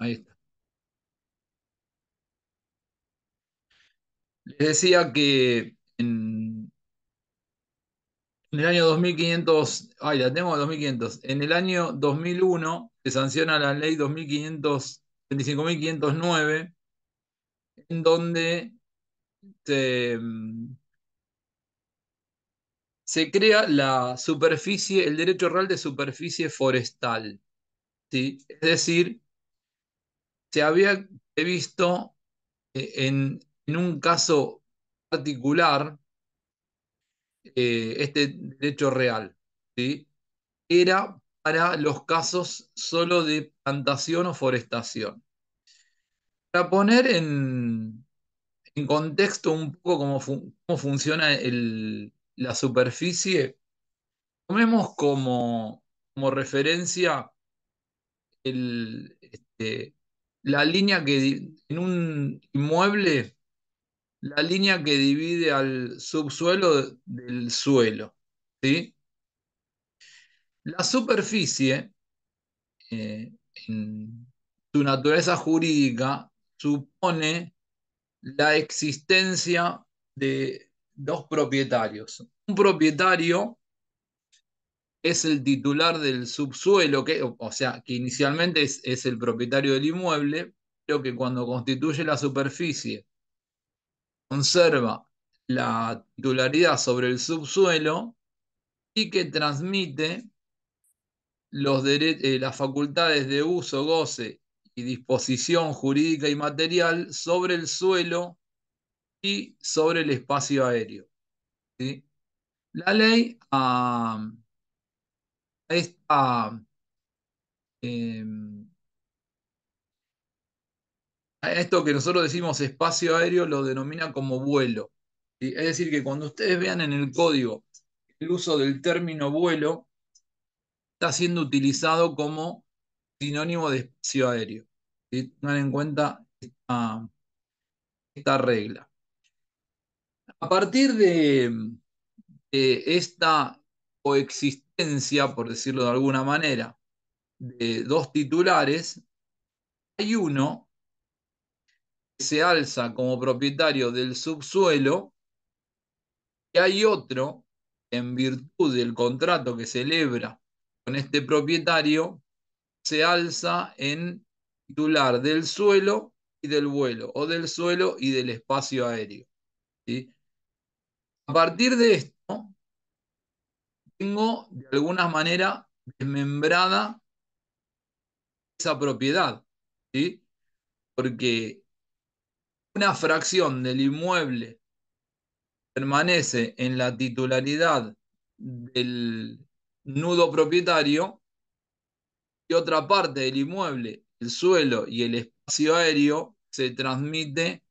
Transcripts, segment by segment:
Ahí está. Les decía que en, el año 2500, ay, la tengo 2500, en el año 2001 se sanciona la ley 25.509, en donde se, se, crea la superficie, el derecho real de superficie forestal. ¿sí? Es decir, se había previsto eh, en, un caso particular eh, este derecho real. Era para los casos solo de plantación o forestación. Para poner en, contexto un poco cómo, funciona la superficie, tomemos como, referencia el, este, la línea que en un inmueble, la línea que divide al subsuelo del suelo. La superficie, eh, en su naturaleza jurídica, supone la existencia de dos propietarios. Un propietario es el titular del subsuelo, que, o sea, que inicialmente es, el propietario del inmueble, pero que cuando constituye la superficie conserva la titularidad sobre el subsuelo y que transmite los eh, las facultades de uso, goce y disposición jurídica y material sobre el suelo y sobre el espacio aéreo. La ley, Ah, em, a esto que nosotros decimos espacio aéreo lo denomina como vuelo. Es decir, que cuando ustedes vean en el código el uso del término vuelo, está siendo utilizado como sinónimo de espacio aéreo. ¿sí? Tengan en cuenta esta, regla. A partir de esta coexistencia, por decirlo de alguna manera, de dos titulares, hay uno que se alza como propietario del subsuelo y hay otro, en virtud del contrato que celebra con este propietario, se alza en titular del suelo y del vuelo, o del suelo y del espacio aéreo. A partir de esto, tengo de alguna manera desmembrada esa propiedad, ¿sí? Porque una fracción del inmueble permanece en la titularidad del nudo propietario y otra parte del inmueble, el suelo y el espacio aéreo se transmite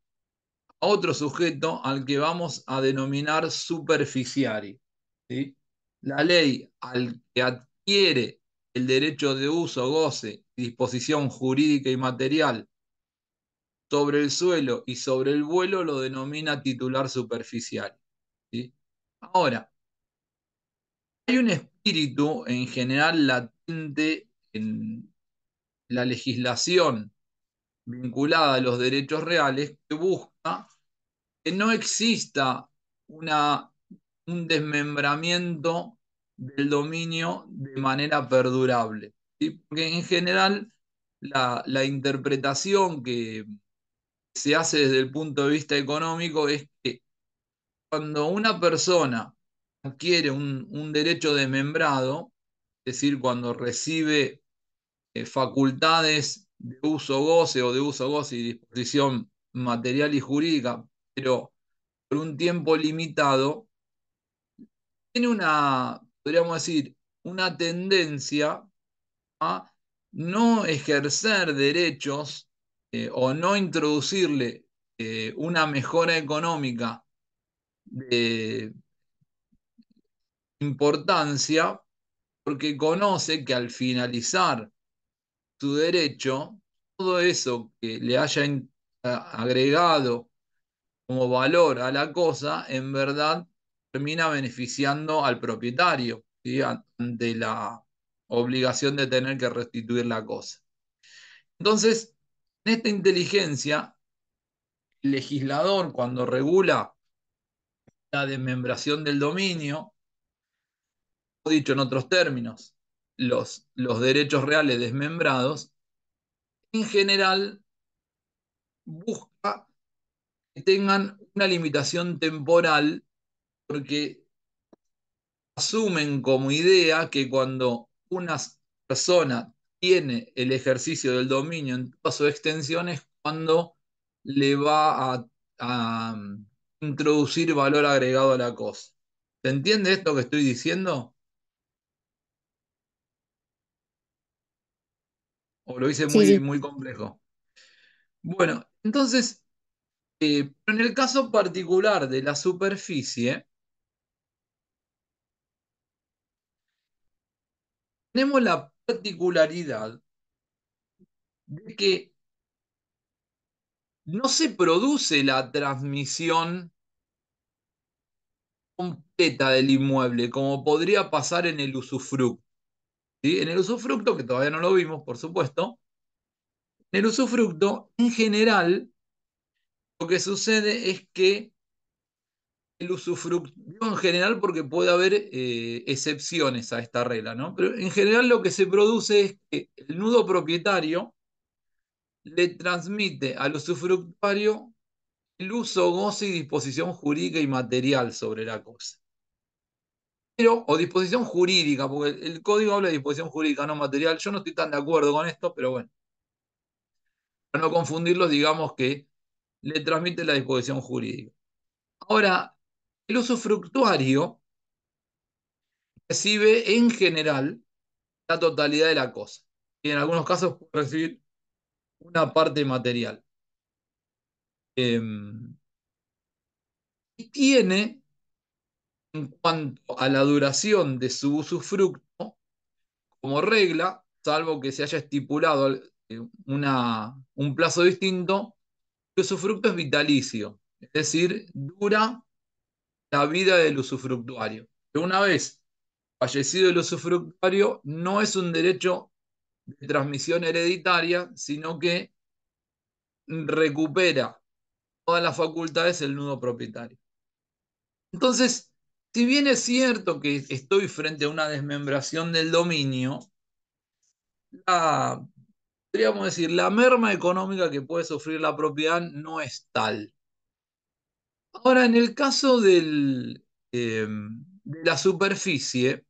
a otro sujeto al que vamos a denominar superficiario, la ley al que adquiere el derecho de uso, goce disposición jurídica y material sobre el suelo y sobre el vuelo lo denomina titular superficial. Ahora, hay un espíritu en general latente en la legislación vinculada a los derechos reales que busca que no exista una un desmembramiento del dominio de manera perdurable. Porque en general la, interpretación que se hace desde el punto de vista económico es que cuando una persona adquiere un, derecho desmembrado, es decir, cuando recibe eh, facultades de uso goce o de uso goce y disposición material y jurídica, pero por un tiempo limitado, tiene una, podríamos decir, una tendencia a no ejercer derechos eh, o no introducirle eh, una mejora económica de importancia porque conoce que al finalizar su derecho, todo eso que le haya agregado como valor a la cosa, en verdad termina beneficiando al propietario de ante la obligación de tener que restituir la cosa. Entonces, en esta inteligencia, el legislador cuando regula la desmembración del dominio, dicho en otros términos, los, los derechos reales desmembrados, en general busca que tengan una limitación temporal porque asumen como idea que cuando una persona tiene el ejercicio del dominio en todas sus extensiones, cuando le va a, mm, introducir valor agregado a la cosa. ¿Se entiende esto que estoy diciendo? O lo hice muy, muy complejo. Bueno, entonces, eh, en el caso particular de la superficie, tenemos la particularidad de que no se produce la transmisión completa del inmueble, como podría pasar en el usufructo. En el usufructo, que todavía no lo vimos, por supuesto, en el usufructo, en general, lo que sucede es que el usufructivo en general, porque puede haber eh, excepciones a esta regla, ¿no? Pero en general lo que se produce es que el nudo propietario le transmite al usufructuario el uso, goce y disposición jurídica y material sobre la cosa. Pero, o disposición jurídica, porque el código habla de disposición jurídica, no material. Yo no estoy tan de acuerdo con esto, pero bueno. Para no confundirlos, digamos que le transmite la disposición jurídica. Ahora, el usufructuario recibe en general la totalidad de la cosa. Y en algunos casos puede recibir una parte material. Em, y tiene, en cuanto a la duración de su usufructo, como regla, salvo que se haya estipulado eh, una, un plazo distinto, el usufructo es vitalicio, es decir, dura la vida del usufructuario. una vez fallecido el usufructuario, no es un derecho de transmisión hereditaria, sino que recupera todas las facultades el nudo propietario. Entonces, si bien es cierto que estoy frente a una desmembración del dominio, podríamos decir, la merma económica que puede sufrir la propiedad no es tal. Ahora, en el caso em, de la superficie,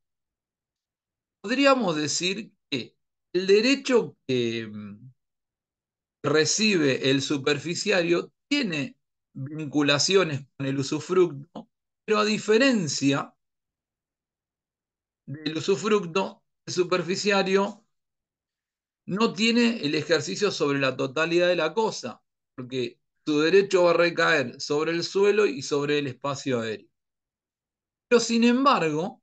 podríamos decir que el derecho que em, recibe el superficiario tiene vinculaciones con el usufructo, pero a diferencia del usufructo, el superficiario no tiene el ejercicio sobre la totalidad de la cosa, porque su derecho va a recaer sobre el suelo y sobre el espacio aéreo. Pero sin embargo,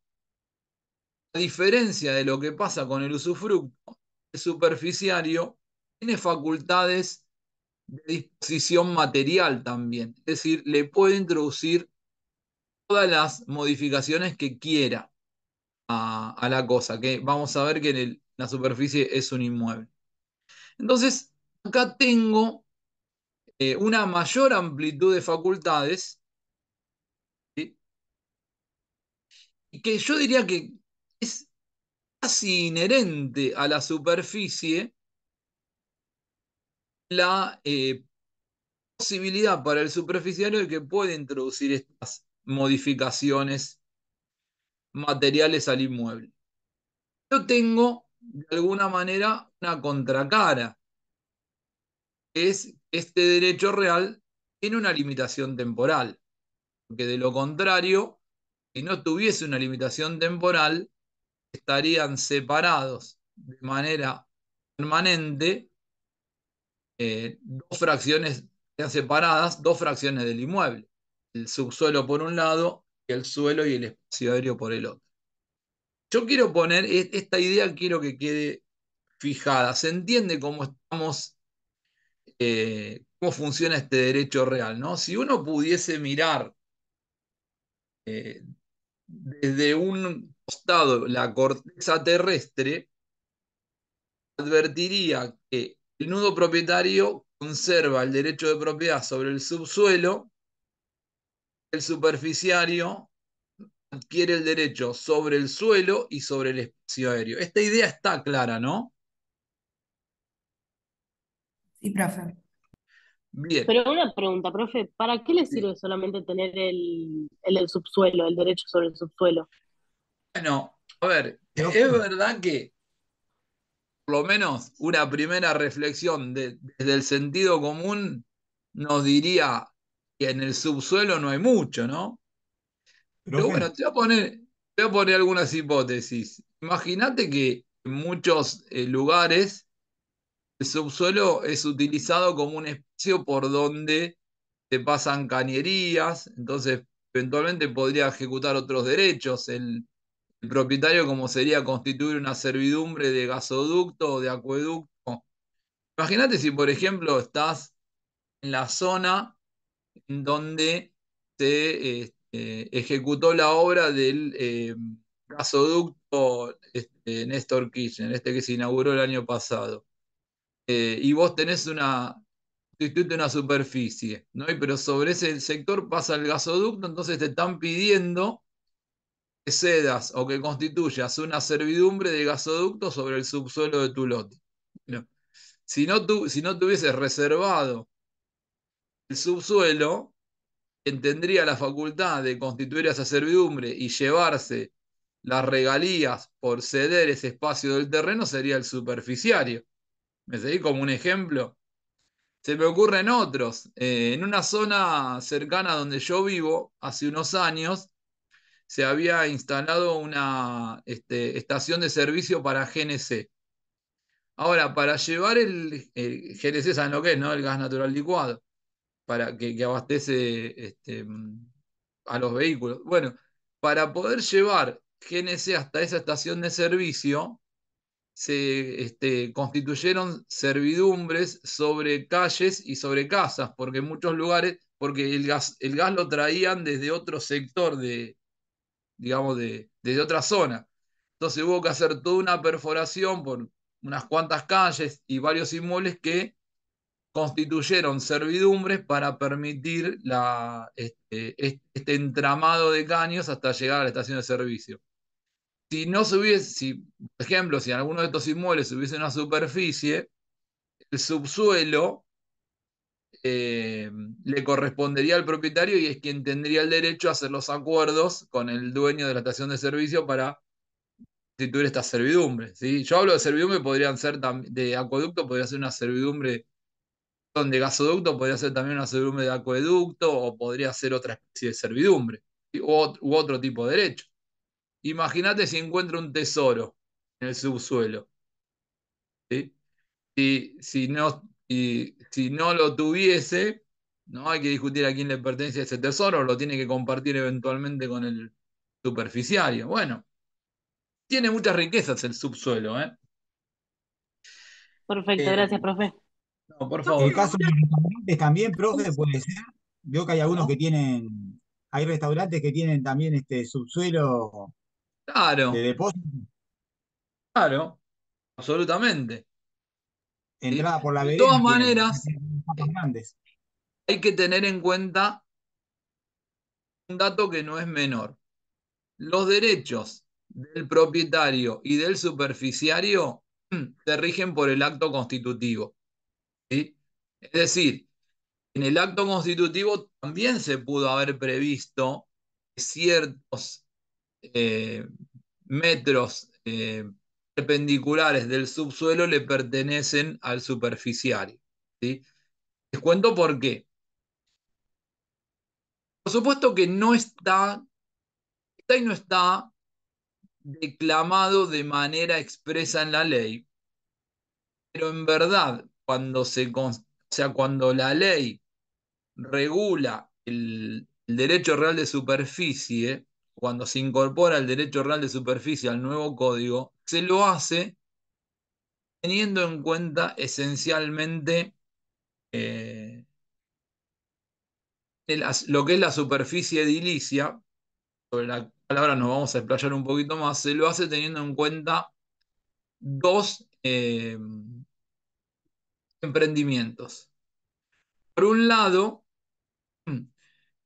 a diferencia de lo que pasa con el usufructo, el superficiario tiene facultades de disposición material también, es decir, le puede introducir todas las modificaciones que quiera a, la cosa, que vamos a ver que en la superficie es un inmueble. Entonces, acá tengo eh, una mayor amplitud de facultades, y que yo diría que es casi inherente a la superficie la eh, posibilidad para el superficiario de que puede introducir estas modificaciones materiales al inmueble. Yo tengo, de alguna manera, una contracara, que es este derecho real tiene una limitación temporal, porque de lo contrario, si no tuviese una limitación temporal, estarían separados de manera permanente eh, dos fracciones, sean separadas dos fracciones del inmueble, el subsuelo por un lado y el suelo y el espacio aéreo por el otro. Yo quiero poner, e-, esta idea quiero que quede fijada, se entiende cómo estamos eh, cómo funciona este derecho real. ¿no? Si uno pudiese mirar eh, desde un costado la corteza terrestre, advertiría que el nudo propietario conserva el derecho de propiedad sobre el subsuelo, el superficiario adquiere el derecho sobre el suelo y sobre el espacio aéreo. Esta idea está clara, ¿no? y profe. Pero una pregunta, profe, ¿para qué le sirve solamente tener el, subsuelo, el derecho sobre el subsuelo? Bueno, a ver, es verdad que por lo menos una primera reflexión desde el sentido común nos diría que en el subsuelo no hay mucho, ¿no? Pero, bueno, te voy, a poner, te voy poner algunas hipótesis. Imagínate que en muchos eh, lugares el subsuelo es utilizado como un espacio por donde se pasan cañerías, entonces eventualmente podría ejecutar otros derechos. El, propietario, como sería constituir una servidumbre de gasoducto o de acueducto. Imagínate si, por ejemplo, estás en la zona en donde se este, ejecutó la obra del eh, gasoducto este, Néstor Kirchner, este que se inauguró el año pasado. Eh, y vos tenés una una superficie, pero sobre ese sector pasa el gasoducto, entonces te están pidiendo que cedas o que constituyas una servidumbre de gasoducto sobre el subsuelo de tu lote. si, no si no tuvieses reservado el subsuelo, quien tendría la facultad de constituir esa servidumbre y llevarse las regalías por ceder ese espacio del terreno sería el superficiario. Me seguí como un ejemplo. Se me ocurren otros. Eh, en una zona cercana donde yo vivo, hace unos años, se había instalado una este, estación de servicio para GNC. Ahora, para llevar el, GNC, ¿saben lo que es? No? El gas natural licuado, para que, abastece este, a los vehículos. Bueno, para poder llevar GNC hasta esa estación de servicio, se este, constituyeron servidumbres sobre calles y sobre casas, porque en muchos lugares, porque el gas, lo traían desde otro sector de, digamos, de, desde otra zona. Entonces hubo que hacer toda una perforación por unas cuantas calles y varios inmuebles que constituyeron servidumbres para permitir la, este, este entramado de caños hasta llegar a la estación de servicio si no se hubiese, si, por ejemplo, si en alguno de estos inmuebles hubiese una superficie, el subsuelo eh, le correspondería al propietario y es quien tendría el derecho a hacer los acuerdos con el dueño de la estación de servicio para instituir esta servidumbre. Yo hablo de servidumbre, podrían ser de acueducto, podría ser una servidumbre de gasoducto, podría ser también una servidumbre de acueducto o podría ser otra especie de servidumbre u otro tipo de derecho. Imagínate si encuentra un tesoro en el subsuelo. Y, si no, y, si no lo tuviese, no hay que discutir a quién le pertenece ese tesoro, lo tiene que compartir eventualmente con el superficiario. Bueno, tiene muchas riquezas el subsuelo. ¿eh? Perfecto, eh, gracias, profe. por favor. El caso de los restaurantes también, profe, puede ser. Veo que hay algunos que tienen, hay restaurantes que tienen también este subsuelo Claro. De depósito. Claro, absolutamente. Entrada por la De todas maneras, hay que tener en cuenta un dato que no es menor. Los derechos del propietario y del superficiario mm, se rigen por el acto constitutivo. Es decir, en el acto constitutivo también se pudo haber previsto ciertos eh, metros eh, perpendiculares del subsuelo le pertenecen al superficial. ¿sí? Les cuento por qué. Por supuesto que no está, está y no está declamado de manera expresa en la ley, pero en verdad, cuando, se, sea, cuando la ley regula el derecho real de superficie, cuando se incorpora el derecho real de superficie al nuevo código, se lo hace teniendo en cuenta esencialmente eh, lo que es la superficie edilicia, sobre la palabra nos vamos a explayar un poquito más, se lo hace teniendo en cuenta dos eh, emprendimientos. Por un lado, mm,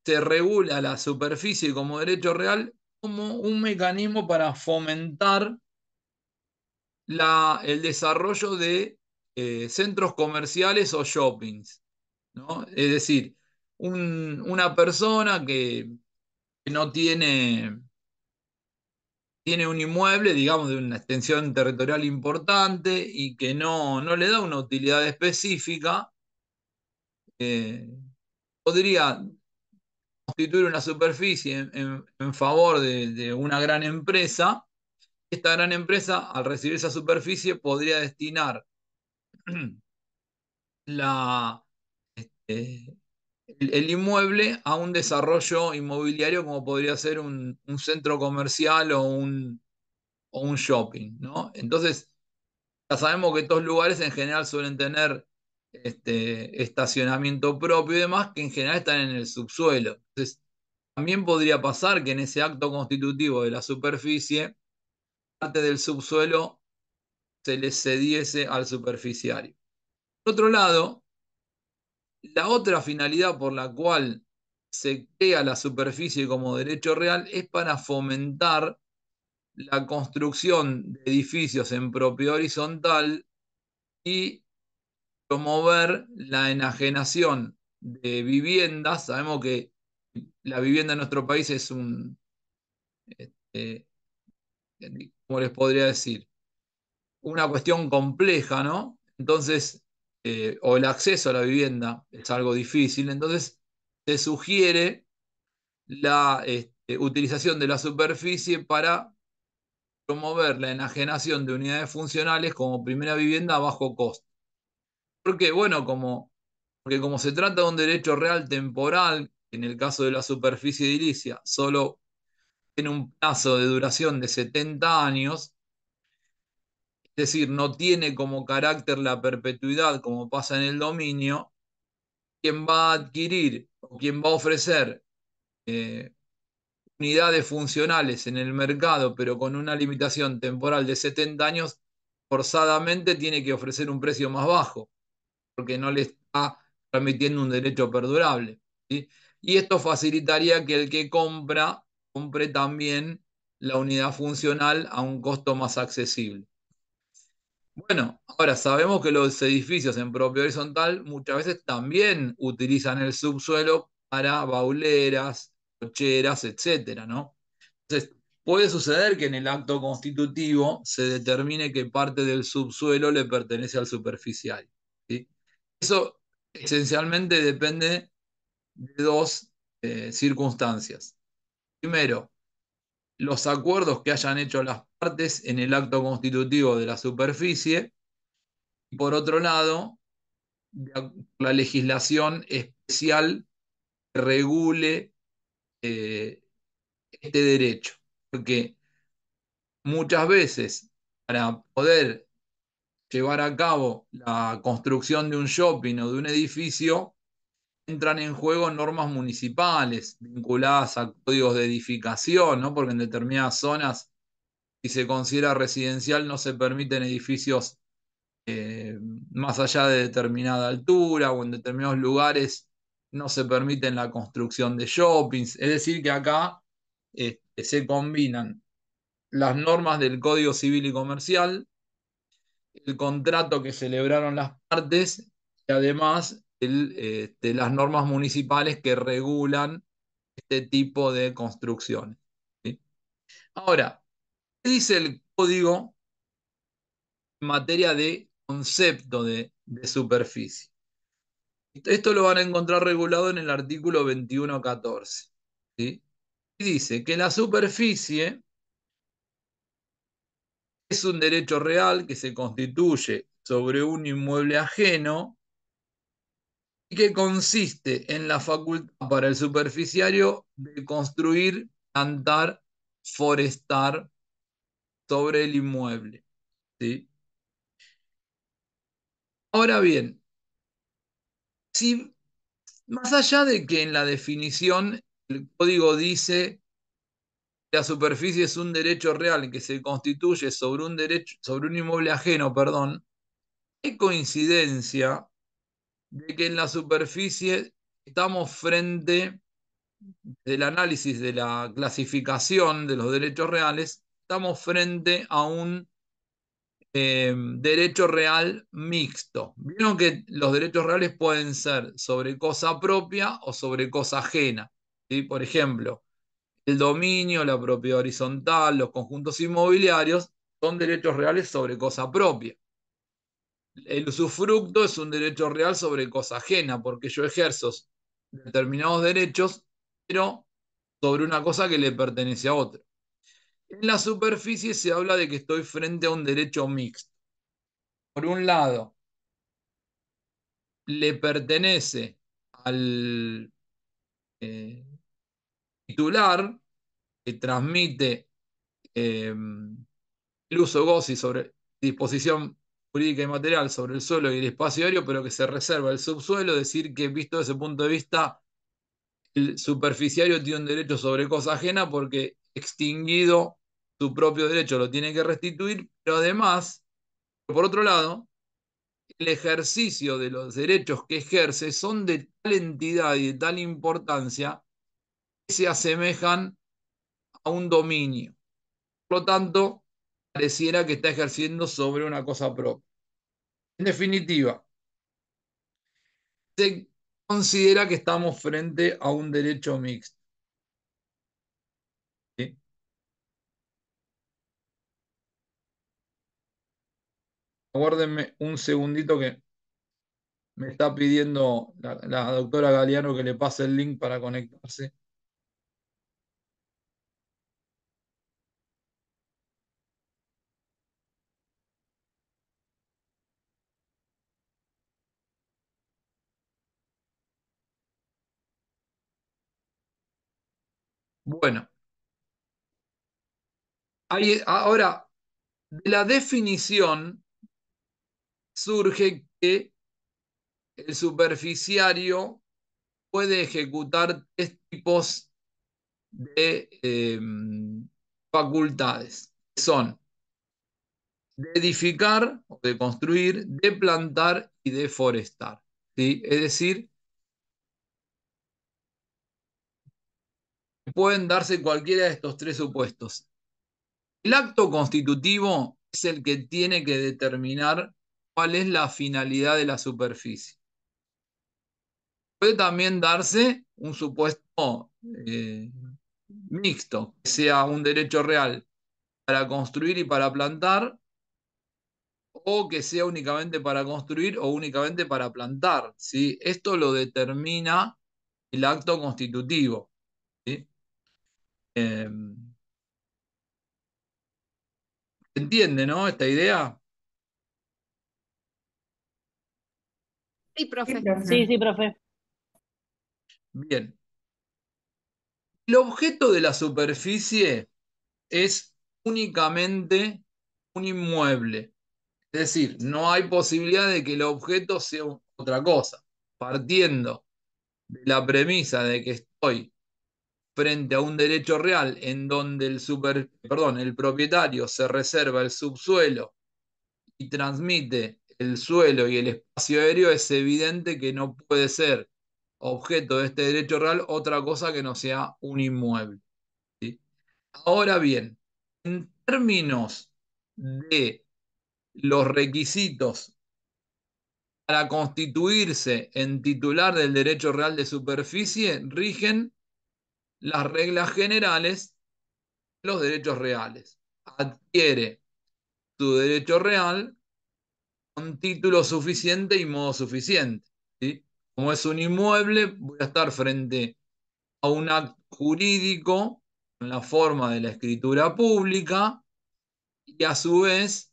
se regula la superficie como derecho real como un mecanismo para fomentar la, el desarrollo de eh, centros comerciales o shoppings. ¿no? Es decir, una persona que, no tiene, tiene un inmueble, digamos, de una extensión territorial importante y que no, le da una utilidad específica, eh, podría constituir una superficie en, favor de, una gran empresa, esta gran empresa, al recibir esa superficie, podría destinar este, el, inmueble a un desarrollo inmobiliario como podría ser un, centro comercial o un, shopping. ¿no? Entonces, ya sabemos que estos lugares en general suelen tener este, estacionamiento propio y demás, que en general están en el subsuelo. Entonces, también podría pasar que en ese acto constitutivo de la superficie, parte del subsuelo se le cediese al superficiario. Por otro lado, la otra finalidad por la cual se crea la superficie como derecho real es para fomentar la construcción de edificios en propiedad horizontal y promover la enajenación de viviendas. Sabemos que la vivienda en nuestro país es un, este, ¿cómo les podría decir? Una cuestión compleja, ¿no? Entonces, eh, o el acceso a la vivienda es algo difícil, entonces se sugiere la este, utilización de la superficie para promover la enajenación de unidades funcionales como primera vivienda a bajo costo. Porque, bueno, como, porque como se trata de un derecho real temporal, en el caso de la superficie edilicia, solo tiene un plazo de duración de 70 años, es decir, no tiene como carácter la perpetuidad como pasa en el dominio, quien va a adquirir o quien va a ofrecer eh, unidades funcionales en el mercado, pero con una limitación temporal de 70 años, forzadamente tiene que ofrecer un precio más bajo porque no le está transmitiendo un derecho perdurable. Y esto facilitaría que el que compra compre también la unidad funcional a un costo más accesible. Bueno, ahora sabemos que los edificios en propio horizontal muchas veces también utilizan el subsuelo para bauleras, cocheras, etcétera, ¿no? Entonces, puede suceder que en el acto constitutivo se determine que parte del subsuelo le pertenece al superficial. Eso esencialmente depende de dos eh, circunstancias. Primero, los acuerdos que hayan hecho las partes en el acto constitutivo de la superficie. Y por otro lado, la legislación especial que regule eh, este derecho. Porque muchas veces, para poder llevar a cabo la construcción de un shopping o de un edificio, entran en juego normas municipales vinculadas a códigos de edificación, ¿no? porque en determinadas zonas, si se considera residencial, no se permiten edificios eh, más allá de determinada altura o en determinados lugares no se permiten la construcción de shoppings. Es decir, que acá este, se combinan las normas del Código Civil y Comercial, el contrato que celebraron las partes y además este, las normas municipales que regulan este tipo de construcciones. Ahora, ¿qué dice el código en materia de concepto de, superficie? Esto lo van a encontrar regulado en el artículo 21.14. Y dice que la superficie es un derecho real que se constituye sobre un inmueble ajeno y que consiste en la facultad para el superficiario de construir, plantar, forestar sobre el inmueble. Ahora bien, si, más allá de que en la definición el código dice la superficie es un derecho real que se constituye sobre un, derecho, sobre un inmueble ajeno, perdón, qué coincidencia de que en la superficie estamos frente del análisis de la clasificación de los derechos reales, estamos frente a un eh, derecho real mixto. Vieron que los derechos reales pueden ser sobre cosa propia o sobre cosa ajena. ¿sí? Por ejemplo, el dominio, la propiedad horizontal, los conjuntos inmobiliarios, son derechos reales sobre cosa propia. El usufructo es un derecho real sobre cosa ajena, porque yo ejerzo determinados derechos, pero sobre una cosa que le pertenece a otra. En la superficie se habla de que estoy frente a un derecho mixto. Por un lado, le pertenece al, eh, titular que transmite el em, uso gozi sobre disposición jurídica y material sobre el suelo y el espacio aéreo, pero que se reserva el subsuelo, decir que visto desde ese punto de vista, el superficiario tiene un derecho sobre cosa ajena porque extinguido su propio derecho lo tiene que restituir, pero además, por otro lado, el ejercicio de los derechos que ejerce son de tal entidad y de tal importancia se asemejan a un dominio. Por lo tanto, pareciera que está ejerciendo sobre una cosa propia. En definitiva, se considera que estamos frente a un derecho mixto. Aguárdenme un segundito que me está pidiendo la, la doctora Galeano que le pase el link para conectarse. Bueno, ahora, de la definición surge que el superficiario puede ejecutar tres tipos de em, facultades. Son de edificar de construir, de plantar y de forestar. ¿sí? Es decir, Pueden darse cualquiera de estos tres supuestos. El acto constitutivo es el que tiene que determinar cuál es la finalidad de la superficie. Puede también darse un supuesto eh, mixto, que sea un derecho real para construir y para plantar, o que sea únicamente para construir o únicamente para plantar. ¿sí? Esto lo determina el acto constitutivo. Em, ¿Se entiende, no? Esta idea. Sí, profe. Sí, sí, profe. Bien. El objeto de la superficie es únicamente un inmueble. Es decir, no hay posibilidad de que el objeto sea otra cosa. Partiendo de la premisa de que estoy frente a un derecho real en donde el, super, perdón, el propietario se reserva el subsuelo y transmite el suelo y el espacio aéreo, es evidente que no puede ser objeto de este derecho real otra cosa que no sea un inmueble. Ahora bien, en términos de los requisitos para constituirse en titular del derecho real de superficie, rigen las reglas generales, los derechos reales. Adquiere tu derecho real con título suficiente y modo suficiente. Como es un inmueble, voy a estar frente a un acto jurídico en la forma de la escritura pública y a su vez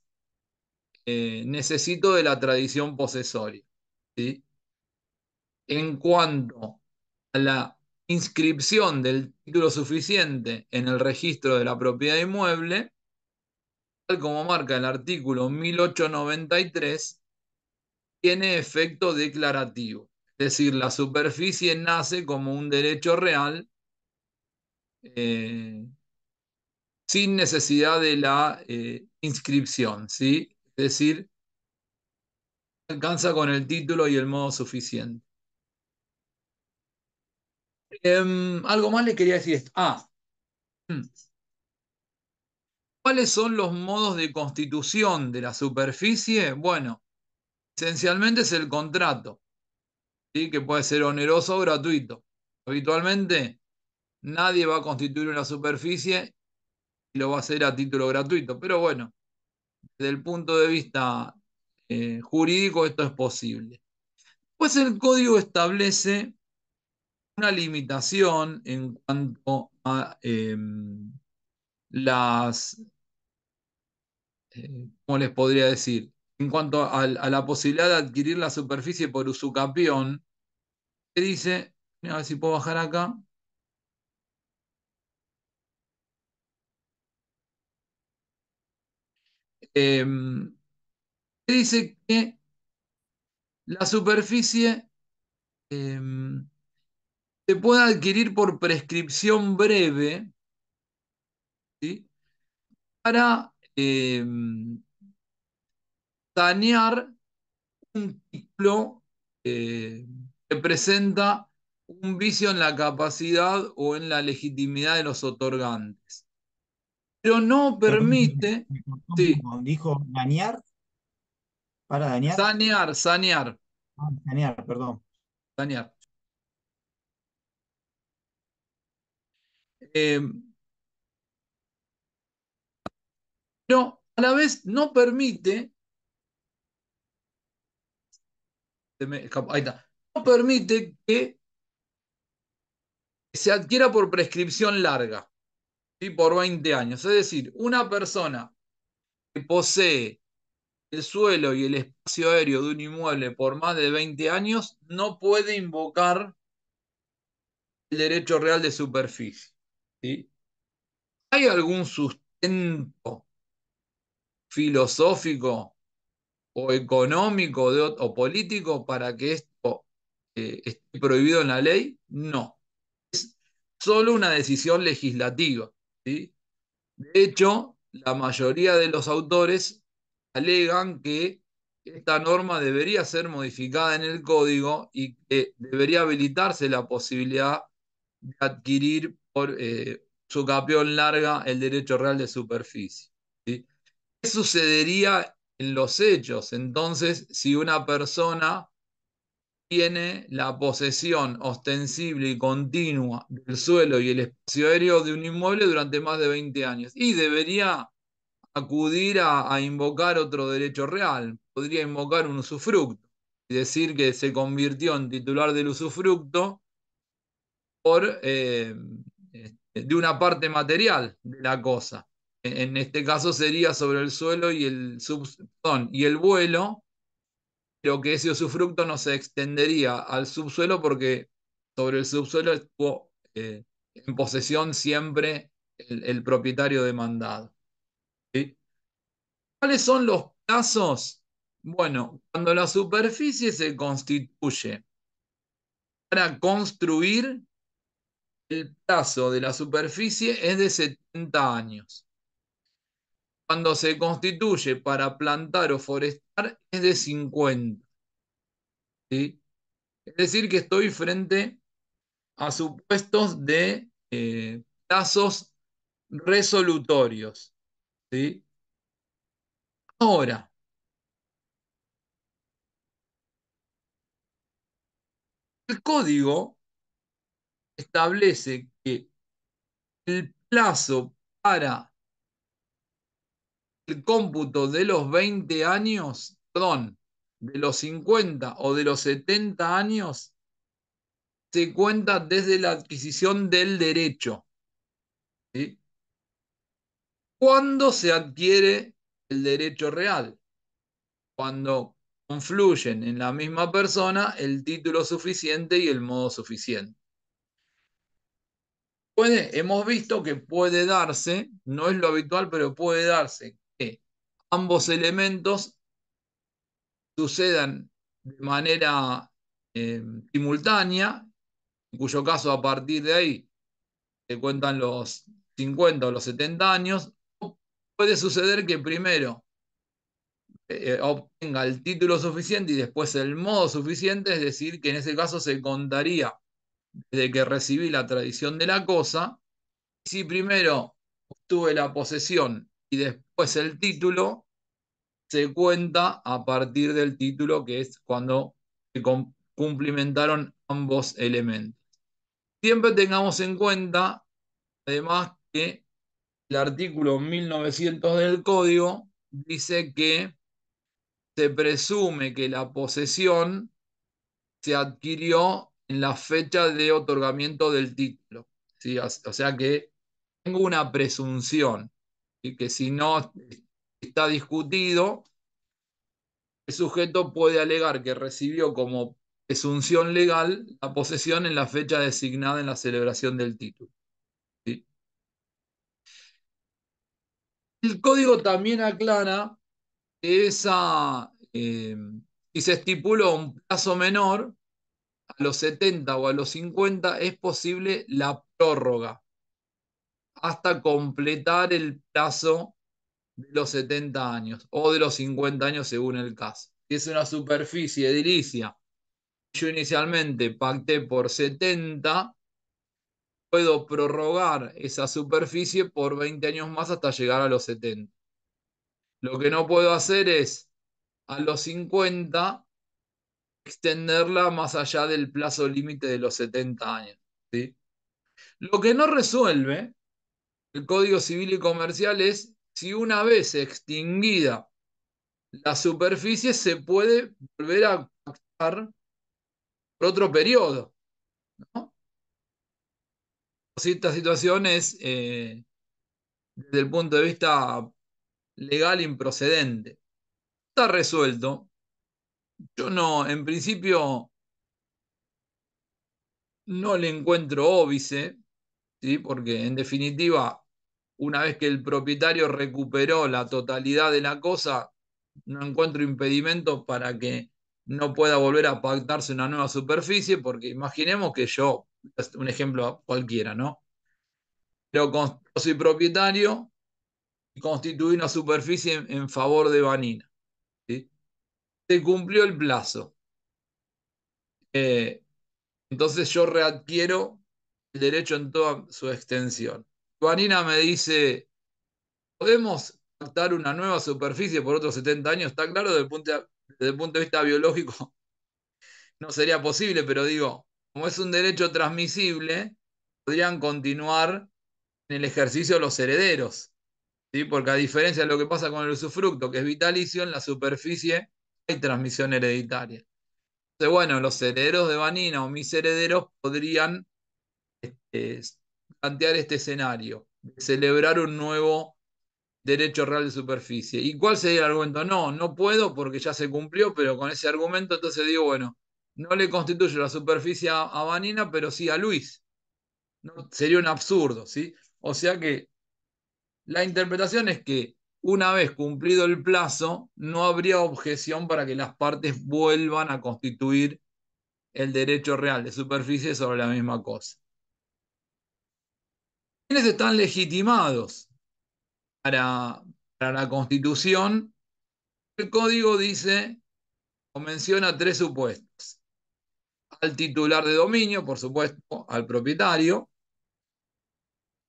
eh, necesito de la tradición posesoria. En cuanto a la inscripción del título suficiente en el registro de la propiedad inmueble, tal como marca el artículo 1893, tiene efecto declarativo. Es decir, la superficie nace como un derecho real eh, sin necesidad de la eh, inscripción, ¿sí? Es decir, alcanza con el título y el modo suficiente. Em, algo más le quería decir esto. Ah. Hmm. ¿Cuáles son los modos de constitución de la superficie? Bueno, esencialmente es el contrato, ¿sí? que puede ser oneroso o gratuito. Habitualmente nadie va a constituir una superficie y lo va a hacer a título gratuito, pero bueno, desde el punto de vista eh, jurídico esto es posible. Pues el código establece una limitación en cuanto a em, las, eh, ¿cómo les podría decir? En cuanto a, la posibilidad de adquirir la superficie por usucapión, que dice, a ver si puedo bajar acá. Eh, dice que la superficie em, se puede adquirir por prescripción breve para eh, sanear un título em, que presenta un vicio en la capacidad o en la legitimidad de los otorgantes. Pero no permite... ¿Dijo dañar? ¿Para dañar? Sanear, sanear. Ah, sanear, perdón. Sanear. No, em, pero a la vez no permite, no permite que se adquiera por prescripción larga, ¿sí? por 20 años. Es decir, una persona que posee el suelo y el espacio aéreo de un inmueble por más de 20 años no puede invocar el derecho real de superficie. ¿Hay algún sustento filosófico o económico o político para que esto eh, esté prohibido en la ley? No. Es solo una decisión legislativa. De hecho, la mayoría de los autores alegan que esta norma debería ser modificada en el código y que debería habilitarse la posibilidad de adquirir por eh, su capión larga el derecho real de superficie. ¿Qué sucedería en los hechos entonces si una persona tiene la posesión ostensible y continua del suelo y el espacio aéreo de un inmueble durante más de 20 años y debería acudir a, a invocar otro derecho real, podría invocar un usufructo y decir que se convirtió en titular del usufructo eh, de una parte material de la cosa. E-, en este caso sería sobre el suelo y el, sub, y el vuelo, pero que ese usufructo no se extendería al subsuelo porque sobre el subsuelo estuvo eh, en posesión siempre el, propietario demandado. ¿Cuáles son los casos? Bueno, cuando la superficie se constituye para construir el plazo de la superficie es de 70 años. Cuando se constituye para plantar o forestar es de 50. Es decir, que estoy frente a supuestos de eh, plazos resolutorios. ¿sí? Ahora, el código establece que el plazo para el cómputo de los 20 años, perdón, de los 50 o de los 70 años, se cuenta desde la adquisición del derecho. ¿Cuándo se adquiere el derecho real? Cuando confluyen en la misma persona el título suficiente y el modo suficiente. Puede, hemos visto que puede darse, no es lo habitual, pero puede darse que ambos elementos sucedan de manera eh, simultánea, en cuyo caso a partir de ahí se cuentan los 50 o los 70 años, puede suceder que primero eh, eh, obtenga el título suficiente y después el modo suficiente, es decir, que en ese caso se contaría desde que recibí la tradición de la cosa, si primero obtuve la posesión y después el título, se cuenta a partir del título, que es cuando se cumplimentaron ambos elementos. Siempre tengamos en cuenta, además, que el artículo 1900 del código dice que se presume que la posesión se adquirió en la fecha de otorgamiento del título. ¿sí? O sea que tengo una presunción y que si no está discutido, el sujeto puede alegar que recibió como presunción legal la posesión en la fecha designada en la celebración del título. El código también aclara que esa, eh, se estipuló un plazo menor, a los 70 o a los 50 es posible la prórroga hasta completar el plazo de los 70 años o de los 50 años según el caso. Si es una superficie edilicia, yo inicialmente pacté por 70, puedo prorrogar esa superficie por 20 años más hasta llegar a los 70. Lo que no puedo hacer es a los 50 extenderla más allá del plazo límite de los 70 años. Lo que no resuelve el Código Civil y Comercial es si una vez extinguida la superficie se puede volver a pactar por otro periodo. ¿no? Esta situación es, eh, desde el punto de vista legal, improcedente. Está resuelto yo no, en principio, no le encuentro óbice, ¿sí? porque en definitiva, una vez que el propietario recuperó la totalidad de la cosa, no encuentro impedimento para que no pueda volver a pactarse una nueva superficie, porque imaginemos que yo, un ejemplo cualquiera, ¿no? Pero soy propietario y constituí una superficie en favor de Vanina se cumplió el plazo. Eh, entonces yo readquiero el derecho en toda su extensión. Juanina me dice, ¿podemos captar una nueva superficie por otros 70 años? Está claro, desde el punto de, punto de vista biológico no sería posible, pero digo, como es un derecho transmisible, podrían continuar en el ejercicio los herederos. ¿sí? Porque a diferencia de lo que pasa con el usufructo, que es vitalicio, en la superficie hay transmisión hereditaria. Entonces, bueno, los herederos de Vanina o mis herederos podrían este, plantear este escenario, celebrar un nuevo derecho real de superficie. ¿Y cuál sería el argumento? No, no puedo porque ya se cumplió, pero con ese argumento entonces digo, bueno, no le constituye la superficie a, Vanina, pero sí a Luis. No, sería un absurdo, ¿sí? O sea que la interpretación es que una vez cumplido el plazo, no habría objeción para que las partes vuelvan a constituir el derecho real de superficie sobre la misma cosa. ¿Quiénes están legitimados para, para la constitución? El código dice o menciona tres supuestos. Al titular de dominio, por supuesto, al propietario,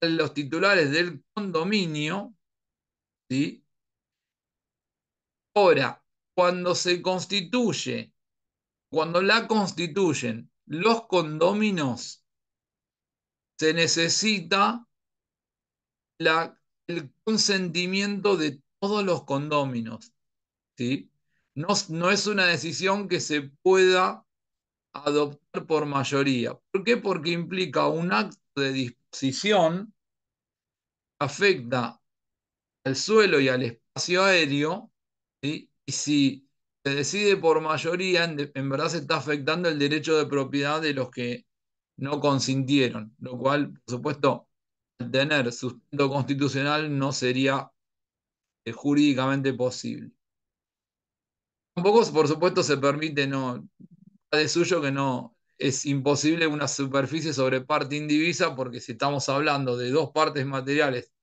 los titulares del condominio, Ahora, cuando se constituye, cuando la constituyen los condóminos, se necesita el consentimiento de todos los condóminos. ¿sí? No, no es una decisión que se pueda adoptar por mayoría. ¿Por qué? Porque implica un acto de disposición que afecta al suelo y al espacio aéreo, y si se decide por mayoría, en, verdad se está afectando el derecho de propiedad de los que no consintieron, lo cual, por supuesto, al tener sustento constitucional no sería eh, jurídicamente posible. Tampoco, por supuesto, se permite, no, de suyo que no es imposible una superficie sobre parte indivisa, porque si estamos hablando de dos partes materiales